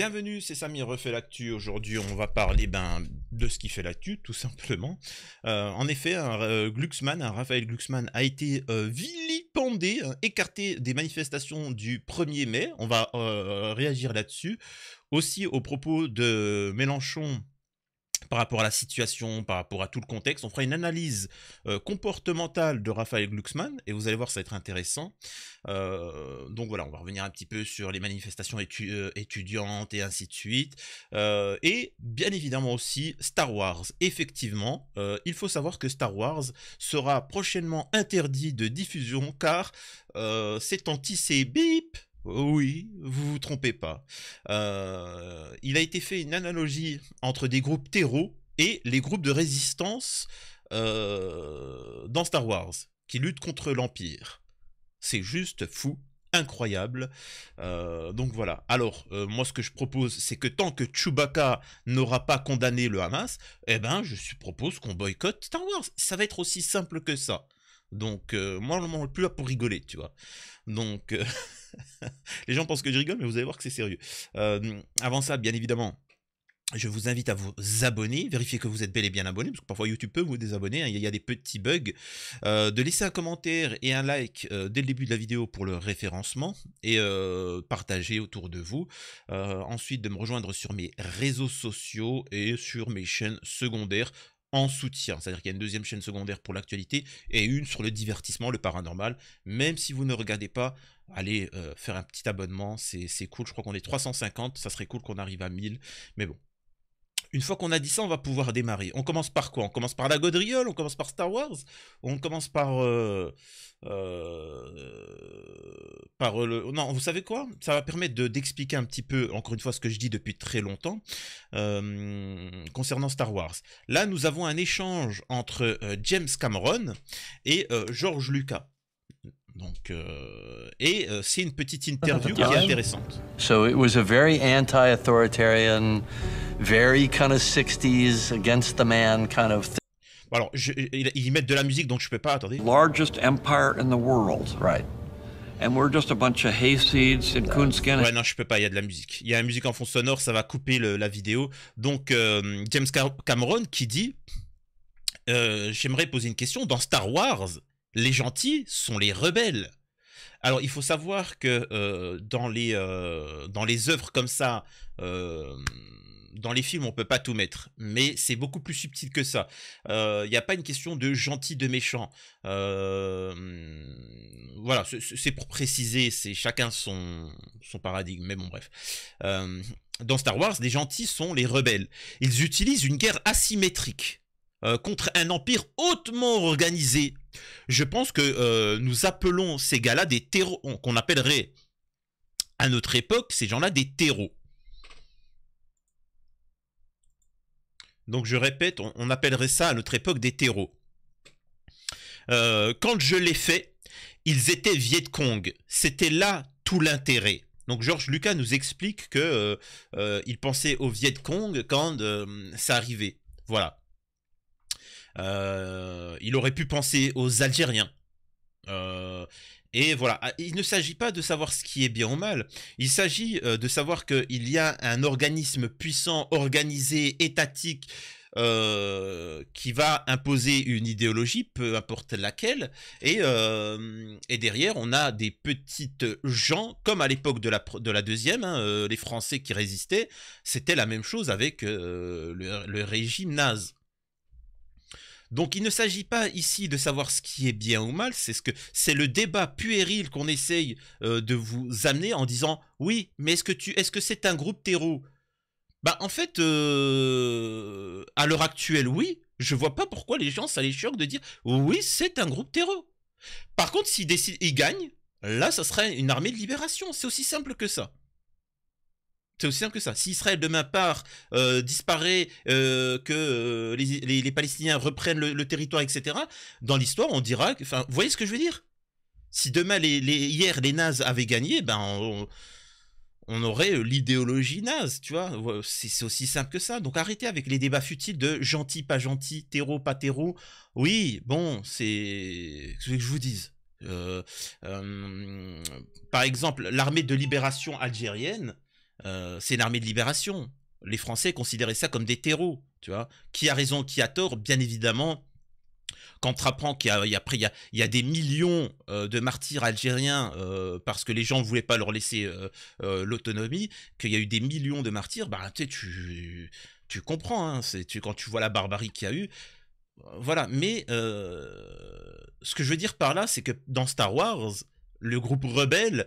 Bienvenue, c'est Samy refait l'actu. Aujourd'hui, on va parler ben, de ce qui fait l'actu, tout simplement. Euh, en effet, un, euh, un Raphaël Glucksmann a été euh, vilipendé, écarté des manifestations du 1er mai. On va réagir là-dessus. Aussi au propos de Mélenchon par rapport à la situation, par rapport à tout le contexte. On fera une analyse euh, comportementale de Raphaël Glucksmann et vous allez voir, ça va être intéressant. Euh, donc voilà, on va revenir un petit peu sur les manifestations euh, étudiantes et ainsi de suite. et bien évidemment aussi Star Wars. Effectivement, il faut savoir que Star Wars sera prochainement interdit de diffusion car c'est anti-bip oui, vous vous trompez pas. Euh, il a été fait une analogie entre des groupes terreaux et les groupes de résistance euh, dans Star Wars, qui luttent contre l'Empire. C'est juste fou, incroyable. Euh, donc voilà. Alors, moi ce que je propose, c'est que tant que Chewbacca n'aura pas condamné le Hamas, eh ben je propose qu'on boycotte Star Wars. Ça va être aussi simple que ça. Donc, moi, euh, moi, je ne plus là pour rigoler, tu vois. Donc, euh, les gens pensent que je rigole, mais vous allez voir que c'est sérieux. Euh, avant ça, bien évidemment, je vous invite à vous abonner, vérifier que vous êtes bel et bien abonné, parce que parfois YouTube peut vous désabonner, hein. il y a des petits bugs. de laisser un commentaire et un like dès le début de la vidéo pour le référencement et partager autour de vous. ensuite, de me rejoindre sur mes réseaux sociaux et sur mes chaînes secondaires en soutien. C'est-à-dire qu'il y a une deuxième chaîne secondaire pour l'actualité et une sur le divertissement, le paranormal. Même si vous ne regardez pas, allez euh, faire un petit abonnement, c'est cool. Je crois qu'on est 350, ça serait cool qu'on arrive à 1000. Mais bon. Une fois qu'on a dit ça, on va pouvoir démarrer. On commence par quoi On commence par la gaudriole, on commence par Star Wars, on commence par... euh, euh euh, non, vous savez quoi Ça va permettre d'expliquer un petit peu, encore une fois, ce que je dis depuis très longtemps euh, concernant Star Wars. Là, nous avons un échange entre euh, James Cameron et George Lucas. Donc, et c'est une petite interview qui est intéressante. So it was a very anti-authoritarian, very kind of 60s against the man kind of Alors, ils mettent de la musique, donc je peux pas. Attendez. Largest empire in the world, right? Ouais, non, je peux pas, il y a de la musique. Il y a la musique en fond sonore, ça va couper la vidéo. Donc, euh, James Cameron qui dit euh, J'aimerais poser une question. Dans Star Wars, les gentils sont les rebelles. Alors, il faut savoir que euh, dans, les, dans les œuvres comme ça dans les films, on peut pas tout mettre, mais c'est beaucoup plus subtil que ça. Il euh, n'y a pas une question de gentil, de méchant. Euh, voilà, c'est pour préciser, c'est chacun son, son paradigme, mais bon, bref. Euh, dans Star Wars, les gentils sont les rebelles. Ils utilisent une guerre asymétrique contre un empire hautement organisé. Je pense que nous appelons ces gars-là des terreaux, qu'on appellerait à notre époque, ces gens-là des terreaux. Donc je répète, on, appellerait ça à notre époque des terreaux. Euh, quand je l'ai fait, ils étaient Viet Cong. C'était là tout l'intérêt. Donc Georges Lucas nous explique que euh, euh, il pensait au Viet Cong quand ça arrivait. Voilà. il aurait pu penser aux Algériens. Et voilà, ah, il ne s'agit pas de savoir ce qui est bien ou mal, il s'agit euh, de savoir qu'il y a un organisme puissant, organisé, étatique, euh, qui va imposer une idéologie, peu importe laquelle, euh, et, derrière on a des petites gens, comme à l'époque de la, de la deuxième, hein, les Français qui résistaient, c'était la même chose avec le, le, régime naze. Donc il ne s'agit pas ici de savoir ce qui est bien ou mal, c'est ce que c'est le débat puéril qu'on essaye euh, de vous amener en disant oui, mais est-ce que ce c'est un groupe terreau Bah en fait euh, à l'heure actuelle oui, je vois pas pourquoi les gens ça les de dire oui, c'est un groupe terreau. Par contre, s'ils gagnent, là ça serait une armée de libération, c'est aussi simple que ça. C'est aussi simple que ça. Si Israël demain part, euh, disparaît, euh, que euh, les, Palestiniens reprennent le, territoire, etc., dans l'histoire, on dira. Enfin, vous voyez ce que je veux dire Si demain, hier, les nazes avaient gagné, ben. On, aurait l'idéologie naze, tu vois. C'est aussi simple que ça. Donc arrêtez avec les débats futiles de gentil, pas gentil, terreau, pas terreau. Oui, bon, c'est ce que je vous dise. par exemple, l'armée de libération algérienne, euh, c'est une armée de libération. Les Français considéraient ça comme des terreaux, tu vois. Qui a raison, qui a tort, bien évidemment. Quand tu apprends qu'il y, y, y a, des millions euh, de martyrs algériens euh, parce que les gens ne voulaient pas leur laisser l'autonomie, qu'il y a eu des millions de martyrs, bah, tu, comprends, hein, quand tu vois la barbarie qu'il y a eu, voilà, mais ce que je veux dire par là, c'est que dans Star Wars, le groupe rebelle,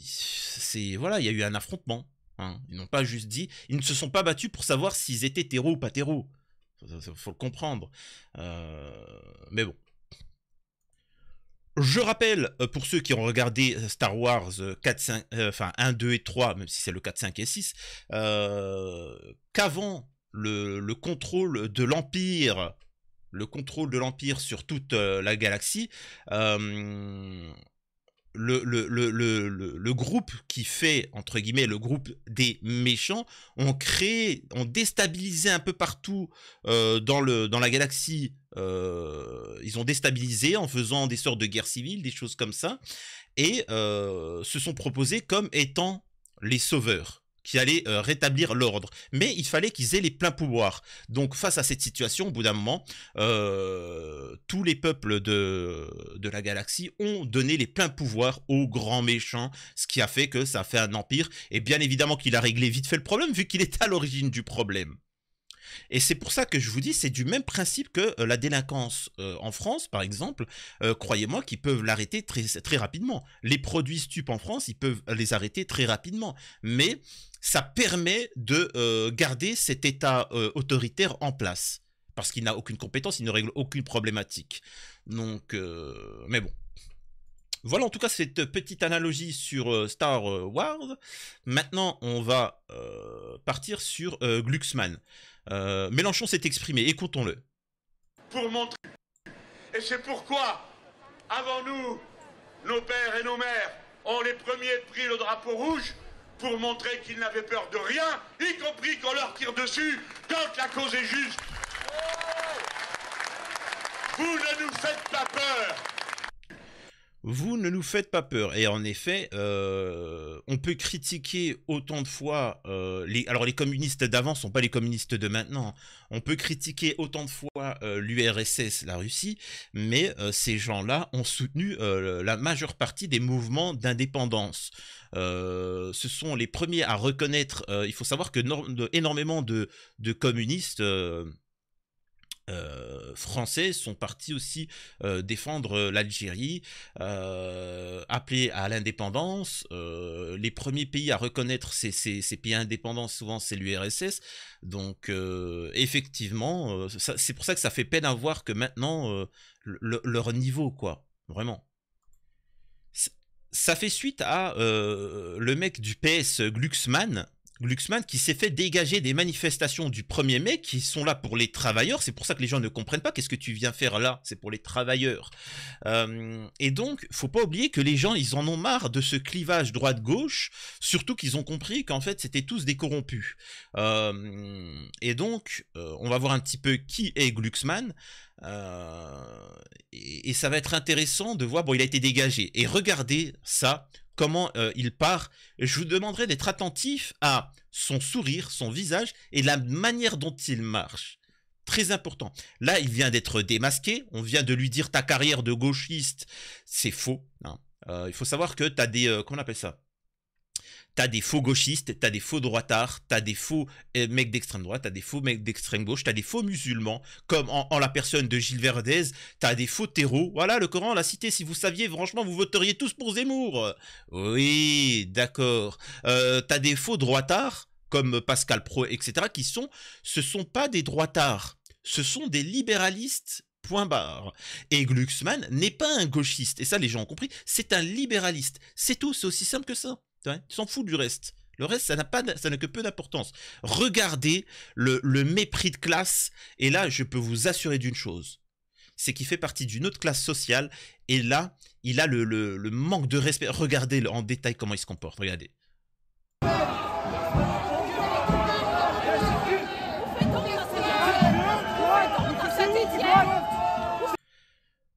c'est voilà, il y a eu un affrontement. Hein. Ils n'ont pas juste dit, ils ne se sont pas battus pour savoir s'ils étaient terreaux ou pas terreaux. Faut, faut le comprendre. Euh, mais bon. Je rappelle, euh, pour ceux qui ont regardé euh, Star Wars 4, 5, enfin 1, 2 et 3, même si c'est le 4, 5 et 6, qu'avant le, le, contrôle de l'Empire, le contrôle de l'Empire sur toute la galaxie, le, le, groupe qui fait, entre guillemets, le groupe des méchants, ont créé, ont déstabilisé un peu partout euh, dans, le, dans la galaxie. Euh, ils ont déstabilisé en faisant des sortes de guerres civiles, des choses comme ça, et euh, se sont proposés comme étant les sauveurs qui allait euh, rétablir l'ordre. Mais il fallait qu'ils aient les pleins pouvoirs. Donc face à cette situation, au bout d'un moment, euh, tous les peuples de, de la galaxie ont donné les pleins pouvoirs aux grands méchants, ce qui a fait que ça a fait un empire. Et bien évidemment qu'il a réglé vite fait le problème, vu qu'il est à l'origine du problème. Et c'est pour ça que je vous dis, c'est du même principe que euh, la délinquance en France, par exemple. Croyez-moi qu'ils peuvent l'arrêter très, très rapidement. Les produits stupes en France, ils peuvent les arrêter très rapidement. Mais ça permet de euh, garder cet état euh, autoritaire en place. Parce qu'il n'a aucune compétence, il ne règle aucune problématique. Donc, euh, mais bon. Voilà en tout cas cette petite analogie sur Star Wars. Maintenant, on va partir sur Glucksmann. Mélenchon s'est exprimé, écoutons-le. Pour montrer. Et c'est pourquoi, avant nous, nos pères et nos mères ont les premiers pris le drapeau rouge pour montrer qu'ils n'avaient peur de rien, y compris qu'on leur tire dessus quand la cause est juste. Vous ne nous faites pas peur vous ne nous faites pas peur. Et en effet, euh, on peut critiquer autant de fois euh, Alors les communistes d'avant ne sont pas les communistes de maintenant. Hein. On peut critiquer autant de fois euh, l'URSS, la Russie, mais ces gens-là ont soutenu la majeure partie des mouvements d'indépendance. ce sont les premiers à reconnaître. il faut savoir que énormément de, communistes, euh, français sont partis aussi euh, défendre euh, l'Algérie, euh, appeler à l'indépendance. les premiers pays à reconnaître ces, pays indépendants, souvent, c'est l'URSS. Donc, effectivement, c'est pour ça que ça fait peine à voir que maintenant, leur niveau, quoi, vraiment. Ça fait suite à le mec du PS Glucksmann, Glucksmann qui s'est fait dégager des manifestations du 1er mai qui sont là pour les travailleurs. C'est pour ça que les gens ne comprennent pas qu'est-ce que tu viens faire là. C'est pour les travailleurs. Euh, et donc, faut pas oublier que les gens, ils en ont marre de ce clivage droite-gauche, surtout qu'ils ont compris qu'en fait, c'était tous des corrompus. Euh, et donc, euh, on va voir un petit peu qui est Glucksmann. et, et, ça va être intéressant de voir, bon, il a été dégagé. Et regardez ça, comment euh, il part. Je vous demanderai d'être attentif à son sourire, son visage et la manière dont il marche. Très important. Là, il vient d'être démasqué. On vient de lui dire ta carrière de gauchiste, c'est faux. Hein. Euh, il faut savoir que tu as des... Euh, comment on appelle ça T'as des faux gauchistes, t'as des faux droitards, t'as des faux euh, mecs d'extrême droite, t'as des faux mecs d'extrême gauche, t'as des faux musulmans, comme en, la personne de Gilles Verdez, t'as des faux terreaux. Voilà, le Coran l'a cité. Si vous saviez, franchement, vous voteriez tous pour Zemmour. Oui, d'accord. Euh, t'as des faux droitards, comme Pascal Pro, etc., qui sont, ce sont pas des droitards, ce sont des libéralistes point barre. Et Glucksmann n'est pas un gauchiste, et ça les gens ont compris, c'est un libéraliste. C'est tout, c'est aussi simple que ça. Hein, tu s'en fous du reste. Le reste, ça n'a pas, ça n'a que peu d'importance. Regardez le, mépris de classe. Et là, je peux vous assurer d'une chose, c'est qu'il fait partie d'une autre classe sociale. Et là, il a le, le manque de respect. Regardez en détail comment il se comporte. Regardez.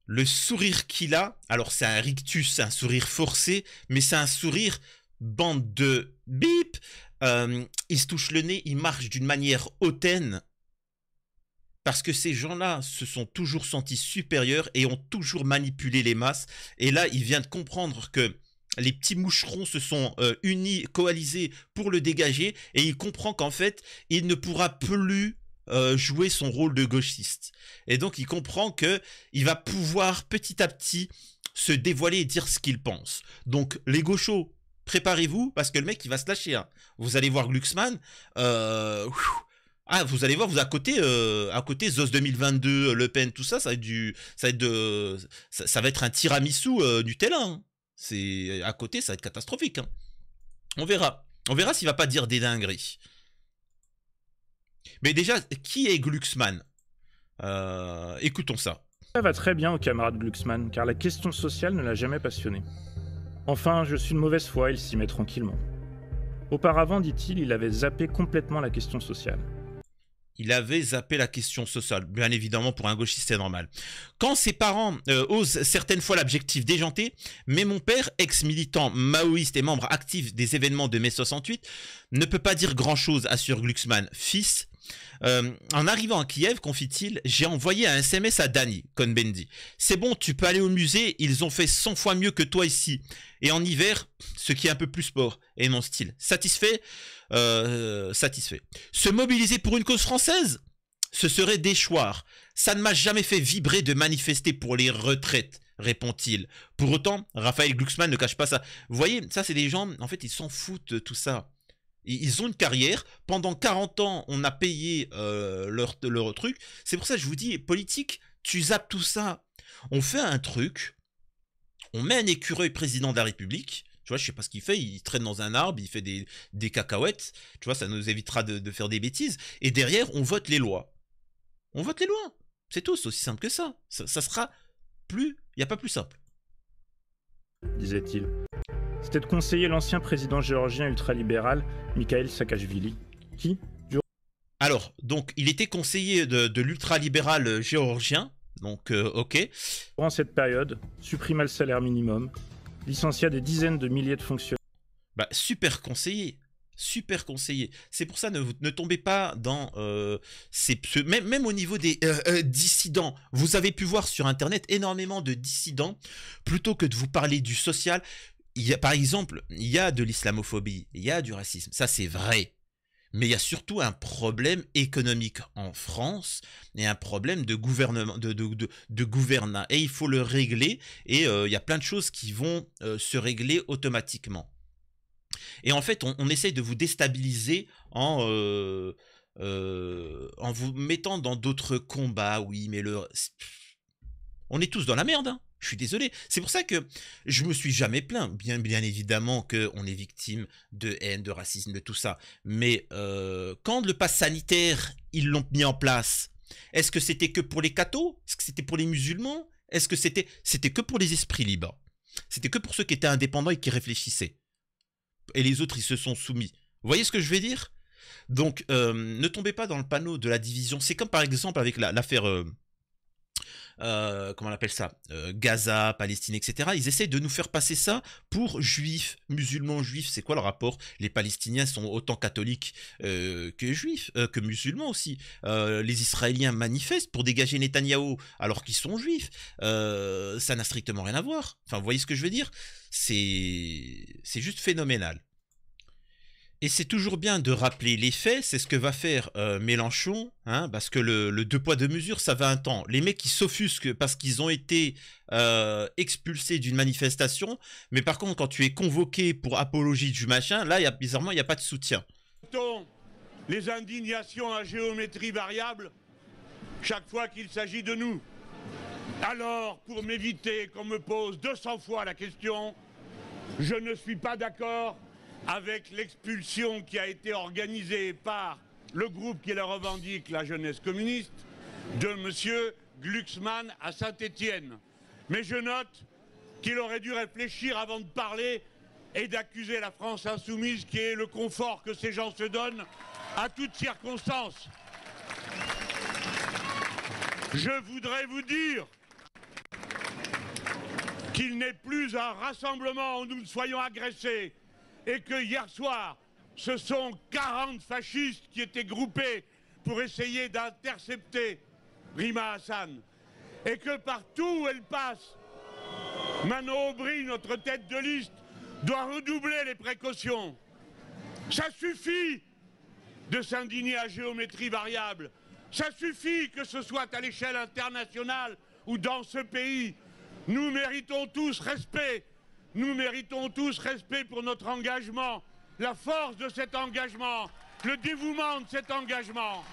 Le sourire qu'il a, alors c'est un rictus, c'est un sourire forcé, mais c'est un sourire bande de bip, euh, Il se touche le nez, Il marche d'une manière hautaine. Parce que ces gens-là se sont toujours sentis supérieurs et ont toujours manipulé les masses. Et là, il vient de comprendre que les petits moucherons se sont euh, unis, coalisés pour le dégager. Et il comprend qu'en fait, il ne pourra plus euh, jouer son rôle de gauchiste. Et donc, il comprend que il va pouvoir petit à petit se dévoiler et dire ce qu'il pense. Donc, les gauchos préparez-vous parce que le mec il va se lâcher. Hein. Vous allez voir Glucksmann. Euh, ah, vous allez voir, vous à côté, euh, à côté Zos 2022, Le Pen, tout ça, ça va être du, ça va être ça, va être un tiramisu euh, Nutella. Hein. C'est à côté, ça va être catastrophique. Hein. On verra, on verra s'il va pas dire des dingueries. Mais déjà, qui est Glucksmann Écoutons ça. Ça va très bien au camarade Glucksmann, car la question sociale ne l'a jamais passionné. Enfin, je suis de mauvaise foi, il s'y met tranquillement. Auparavant, dit-il, il avait zappé complètement la question sociale. Il avait zappé la question sociale. Bien évidemment, pour un gauchiste, normal. Quand ses parents euh, osent certaines fois l'objectif déjanté, mais mon père, ex-militant maoïste et membre actif des événements de mai 68, ne peut pas dire grand-chose, assure Glucksmann, fils, euh, en arrivant à Kiev, confie-t-il, j'ai envoyé un SMS à Danny, cohn C'est bon, tu peux aller au musée, ils ont fait 100 fois mieux que toi ici. Et en hiver, ce qui est un peu plus sport, et mon style. Satisfait euh, Satisfait. Se mobiliser pour une cause française Ce serait déchoir. Ça ne m'a jamais fait vibrer de manifester pour les retraites répond-il. Pour autant, Raphaël Glucksmann ne cache pas ça. Vous voyez, ça c'est des gens, en fait, ils s'en foutent tout ça. Ils ont une carrière. Pendant 40 ans, on a payé euh, leur, truc. C'est pour ça que je vous dis, politique, tu zappes tout ça. On fait un truc, on met un écureuil président de la République. Tu vois, je sais pas ce qu'il fait, il traîne dans un arbre, il fait des, cacahuètes. Tu vois, ça nous évitera de, faire des bêtises. Et derrière, on vote les lois. On vote les lois. C'est tout, c'est aussi simple que ça. Ça, sera plus. Il n'y a pas plus simple. Disait-il c'était de conseiller l'ancien président géorgien ultralibéral Mikhail Saakashvili, qui, Alors, donc, il était conseiller de, l'ultralibéral géorgien, donc euh, ok. Pendant cette période, supprima le salaire minimum, licencia des dizaines de milliers de fonctionnaires. Bah, super conseiller super conseiller. C'est pour ça ne, ne tombez pas dans euh, ces même, même au niveau des euh, dissidents. Vous avez pu voir sur internet énormément de dissidents plutôt que de vous parler du social, il y a, par exemple, il y a de l'islamophobie, il y a du racisme, ça c'est vrai. Mais il y a surtout un problème économique en France et un problème de gouvernement, de, de, gouvernance. Et il faut le régler. Et euh, il y a plein de choses qui vont euh, se régler automatiquement. Et en fait, on, essaye de vous déstabiliser en, euh, en vous mettant dans d'autres combats. Oui, mais le... On est tous dans la merde. Hein je suis désolé. C'est pour ça que je me suis jamais plaint. Bien, bien évidemment qu'on est victime de haine, de racisme, de tout ça. Mais euh, quand le pass sanitaire, ils l'ont mis en place, est-ce que c'était que pour les cathos Est-ce que c'était pour les musulmans Est-ce que c'était c'était que pour les esprits libres C'était que pour ceux qui étaient indépendants et qui réfléchissaient. Et les autres, ils se sont soumis. Vous voyez ce que je veux dire donc, euh, ne tombez pas dans le panneau de la division. C'est comme par exemple avec l'affaire euh, euh, comment on appelle ça, euh, Gaza, Palestine, etc. Ils essayent de nous faire passer ça pour juifs, musulmans, juifs. C'est quoi le rapport Les Palestiniens sont autant catholiques euh, que juifs, que musulmans aussi. les Israéliens manifestent pour dégager Netanyahou alors qu'ils sont juifs. ça n'a strictement rien à voir. Enfin, vous voyez ce que je veux dire c'est juste phénoménal. Et c'est toujours bien de rappeler les faits, c'est ce que va faire euh, Mélenchon, hein, parce que le, deux poids deux mesures, ça va un temps. Les mecs qui s'offusquent parce qu'ils ont été euh, expulsés d'une manifestation, mais par contre, quand tu es convoqué pour apologie du machin, là, bizarrement, il n'y a pas de soutien. Les indignations à géométrie variable, chaque fois qu'il s'agit de nous. Alors, pour m'éviter qu'on me pose 200 fois la question, je ne suis pas d'accord avec l'expulsion qui a été organisée par le groupe qui la revendique, la jeunesse communiste, de M. Glucksmann à Saint-Étienne. Mais je note qu'il aurait dû réfléchir avant de parler et d'accuser la France insoumise qui est le confort que ces gens se donnent à toutes circonstances. Je voudrais vous dire qu'il n'est plus un rassemblement où nous soyons agressés, et que hier soir, ce sont 40 fascistes qui étaient groupés pour essayer d'intercepter Rima Hassan, et que partout où elle passe, Manon Aubry, notre tête de liste, doit redoubler les précautions. Ça suffit de s'indigner à géométrie variable. Ça suffit que ce soit à l'échelle internationale ou dans ce pays. Nous méritons tous respect nous méritons tous respect pour notre engagement, la force de cet engagement, le dévouement de cet engagement.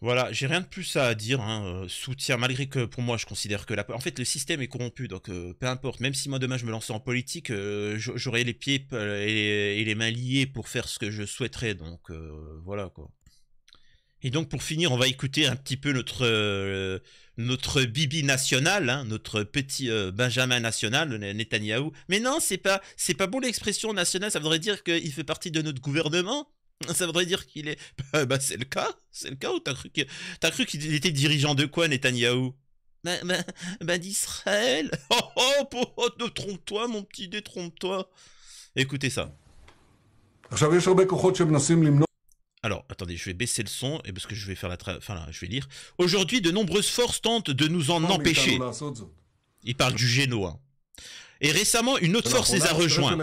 Voilà, j'ai rien de plus à dire. Hein. Euh, soutien, malgré que pour moi, je considère que la. En fait, le système est corrompu, donc euh, peu importe. Même si moi demain je me lançais en politique, euh, j'aurais les pieds et les mains liés pour faire ce que je souhaiterais. Donc voilà quoi. Et donc pour finir, on va écouter un petit peu notre euh, notre Bibi national, hein, notre petit euh, Benjamin national, Netanyahou. Mais non, c'est pas c'est pas bon l'expression nationale. Ça voudrait dire qu'il fait partie de notre gouvernement. Ça voudrait dire qu'il est. Ah, bah, c'est le cas, c'est le cas. Ou t'as cru que t'as cru qu'il était dirigeant de quoi, Netanyahou Ben, ben, ben d'Israël. Oh oh, oh trompe-toi, mon petit trompe toi Écoutez ça. Alors, attendez, je vais baisser le son et parce que je vais faire la je vais lire. Aujourd'hui, de nombreuses forces tentent de nous en empêcher. Il parle du Génois. Et récemment, une autre force les a rejoints.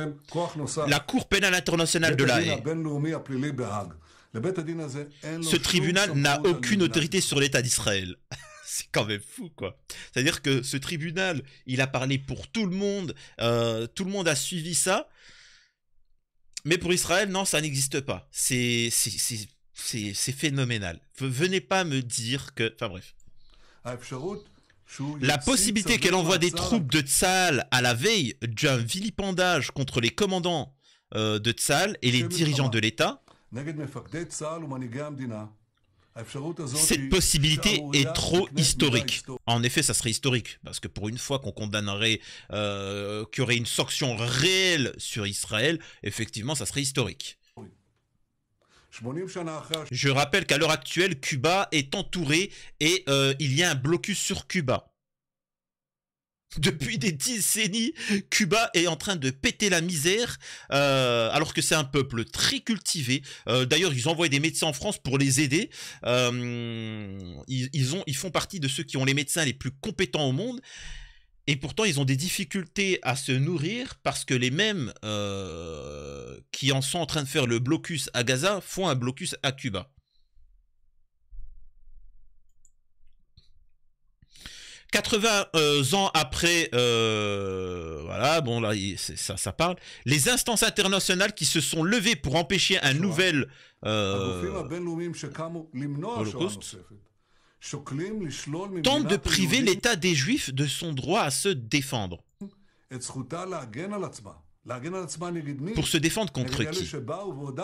La Cour pénale internationale de la Haye. Ce tribunal n'a aucune autorité sur l'État d'Israël. C'est quand même fou, quoi. C'est-à-dire que ce tribunal, il a parlé pour tout le monde, euh, tout le monde a suivi ça, mais pour Israël, non, ça n'existe pas. C'est phénoménal. Venez pas me dire que... Enfin bref. La possibilité qu'elle envoie des troupes de Tsal à la veille d'un vilipendage contre les commandants euh, de Tsal et les dirigeants de l'État cette possibilité est trop historique. En effet, ça serait historique, parce que pour une fois qu'on condamnerait, euh, qu'il y aurait une sanction réelle sur Israël, effectivement, ça serait historique. Je rappelle qu'à l'heure actuelle, Cuba est entouré et euh, il y a un blocus sur Cuba. Depuis des décennies, Cuba est en train de péter la misère, euh, alors que c'est un peuple très cultivé. Euh, d'ailleurs, ils envoient des médecins en France pour les aider. Euh, ils font partie de ceux qui ont les médecins les plus compétents au monde. Et pourtant, ils ont des difficultés à se nourrir parce que les mêmes qui en sont en train de faire le blocus à Gaza font un blocus à Cuba. 80 euh, ans après, euh, voilà, bon là, ça, ça parle. Les instances internationales qui se sont levées pour empêcher un nouvel euh, tentent de priver l'État des Juifs de son droit à se défendre pour se défendre contre qui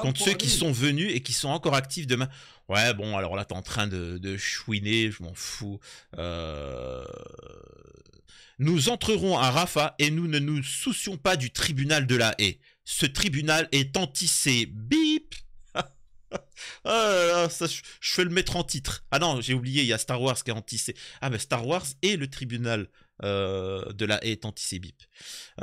Contre ceux qui sont venus et qui sont encore actifs demain. Ouais, bon, alors là, t'es en train de, chouiner, je m'en fous. Euh, nous entrerons à Rafa et nous ne nous soucions pas du tribunal de la haie. Ce tribunal est antissé. Bip ah je, vais le mettre en titre. Ah non, j'ai oublié, il y a Star Wars qui est antissé. Ah, mais Star Wars et le tribunal euh, de la est antisébip.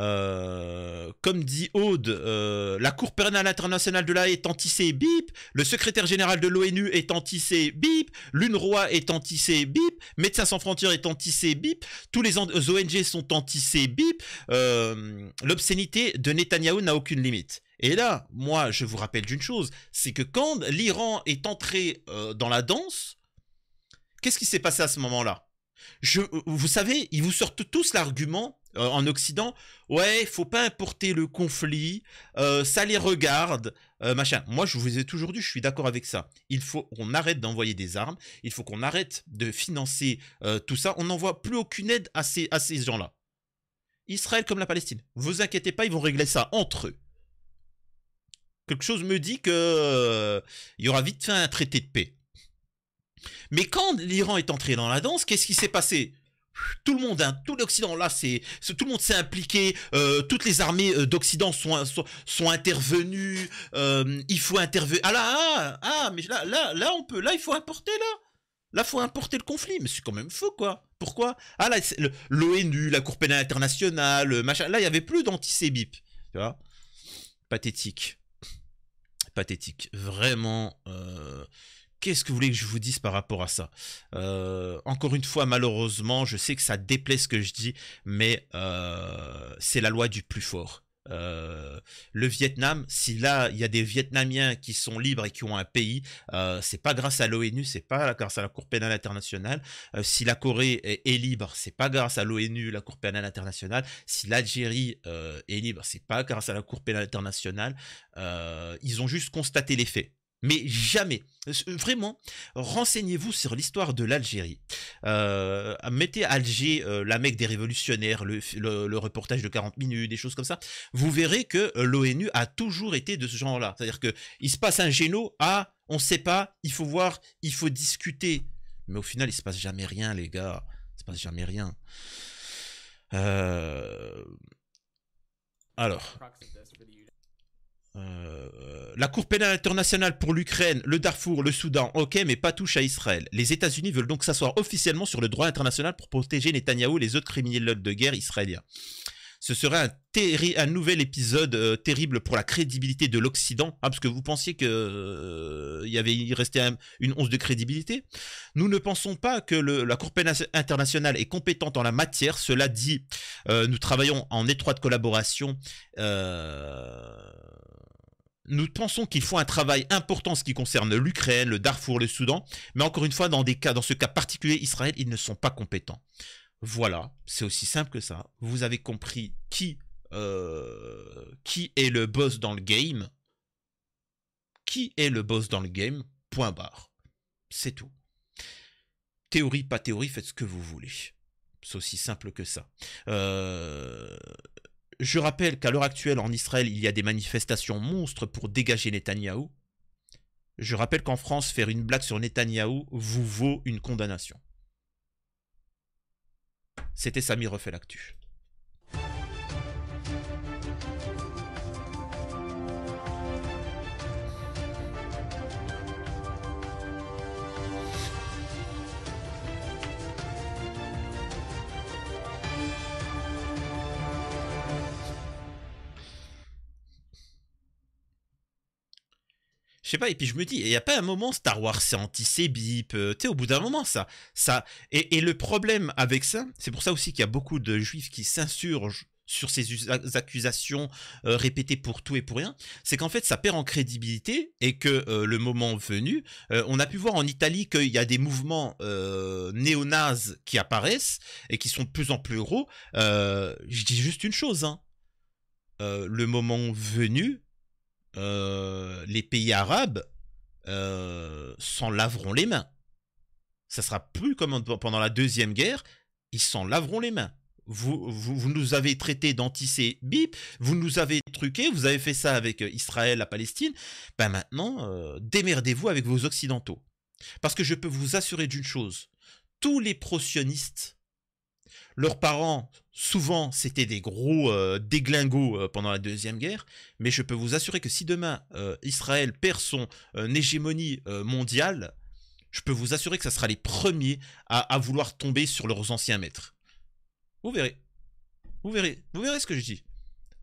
Euh, comme dit Aude, euh, la Cour pénale internationale de la haie est bip, le secrétaire général de l'ONU est antisébip, l'UNRWA est bip, Médecins sans frontières est bip tous les euh, ONG sont antisébip, l'obscénité de Netanyahu n'a aucune limite. Et là, moi, je vous rappelle d'une chose, c'est que quand l'Iran est entré dans la danse, qu'est-ce qui s'est passé à ce moment-là je, euh, vous savez, ils vous sortent tous l'argument euh, en Occident, ouais, faut pas importer le conflit, euh, ça les regarde, machin. Moi, je vous ai toujours dit, je suis d'accord avec ça. Il faut qu'on arrête d'envoyer des armes, il faut qu'on arrête de financer tout ça. On n'envoie plus aucune aide à ces, à ces gens-là. Israël comme la Palestine, vous inquiétez pas, ils vont régler ça entre eux. Quelque chose me dit que il y aura vite fait un traité de paix. Mais quand l'Iran est entré dans la danse, qu'est-ce qui s'est passé tout le monde, hein, tout l'Occident, là, c'est tout le monde s'est impliqué. Euh, toutes les armées euh, d'Occident sont, sont, intervenues. Euh, il faut intervenir. Ah là, ah, ah, mais là, là, là, on peut. Là, il faut importer là. Là, il faut importer le conflit, mais c'est quand même faux, quoi. Pourquoi Ah là, l'ONU, la Cour pénale internationale, machin. Là, il y avait plus d'anti-Sébip. Tu vois Pathétique, pathétique, vraiment. Qu'est-ce que vous voulez que je vous dise par rapport à ça euh, Encore une fois, malheureusement, je sais que ça déplaît ce que je dis, mais euh, c'est la loi du plus fort. Euh, le Vietnam, si là il y a des Vietnamiens qui sont libres et qui ont un pays, ce c'est pas grâce à l'ONU, c'est pas grâce à la Cour pénale internationale. si la Corée est, libre, libre, c'est pas grâce à l'ONU, la Cour pénale internationale. Si l'Algérie est libre, c'est pas grâce à la Cour pénale internationale. ils ont juste constaté les faits mais jamais. Euh, vraiment, renseignez-vous sur l'histoire de l'Algérie. Euh, mettez Alger, euh, la Mecque des révolutionnaires, le, reportage de 40 minutes, des choses comme ça. Vous verrez que l'ONU a toujours été de ce genre-là. C'est-à-dire que il se passe un géno, ah, on sait pas, il faut voir, il faut discuter. Mais au final, il se passe jamais rien, les gars. Il se passe jamais rien. Alors. Euh, euh, la Cour pénale internationale pour l'Ukraine, le Darfour, le Soudan, ok, mais pas touche à Israël. Les États-Unis veulent donc s'asseoir officiellement sur le droit international pour protéger Netanyahu, et les autres criminels de guerre israéliens. Ce serait un, nouvel épisode euh, terrible pour la crédibilité de l'Occident, ah, parce que vous pensiez qu'il y avait il restait une once de crédibilité. Nous ne pensons pas que la Cour pénale internationale est compétente en la matière. Cela dit, nous travaillons en étroite collaboration nous pensons qu'il faut un travail important en ce qui concerne l'Ukraine, le Darfour, le Soudan, mais encore une fois, dans, des cas, dans ce cas particulier, Israël, ils ne sont pas compétents. Voilà, c'est aussi simple que ça. Vous avez compris qui, euh, qui est le boss dans le game. Qui est le boss dans le game Point barre. C'est tout. Théorie, pas théorie, faites ce que vous voulez. C'est aussi simple que ça. Euh, je rappelle qu'à l'heure actuelle, en Israël, il y a des manifestations monstres pour dégager Netanyahu. Je rappelle qu'en France, faire une blague sur Netanyahu vous vaut une condamnation. C'était Samir refait l'actu. sais pas, et puis je me dis, il n'y a pas un moment Star Wars c'est anti bip, euh, tu au bout d'un moment ça, ça, et, le problème avec ça, c'est pour ça aussi qu'il y a beaucoup de juifs qui s'insurgent sur ces accusations euh, répétées pour tout et pour rien, c'est qu'en fait ça perd en crédibilité et que euh, le moment venu, on a pu voir en Italie qu'il y a des mouvements néonazes qui apparaissent et qui sont de plus en plus gros. je dis juste une chose, hein. le moment venu, euh, les pays arabes euh, s'en laveront les mains. Ça sera plus comme pendant la Deuxième Guerre, ils s'en laveront les mains. Vous, vous, nous avez traité d'antisémites, vous nous avez truqué, vous avez fait ça avec euh, Israël, la Palestine. Ben maintenant, démerdez-vous avec vos Occidentaux. Parce que je peux vous assurer d'une chose, tous les pro-sionistes, leurs parents Souvent, c'était des gros déglingots euh, déglingos euh, pendant la Deuxième Guerre, mais je peux vous assurer que si demain euh, Israël perd son hégémonie mondiale, je peux vous assurer que ça sera les premiers à, vouloir tomber sur leurs anciens maîtres. Vous verrez. Vous verrez. Vous verrez ce que je dis.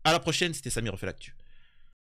À la prochaine, c'était Samir refait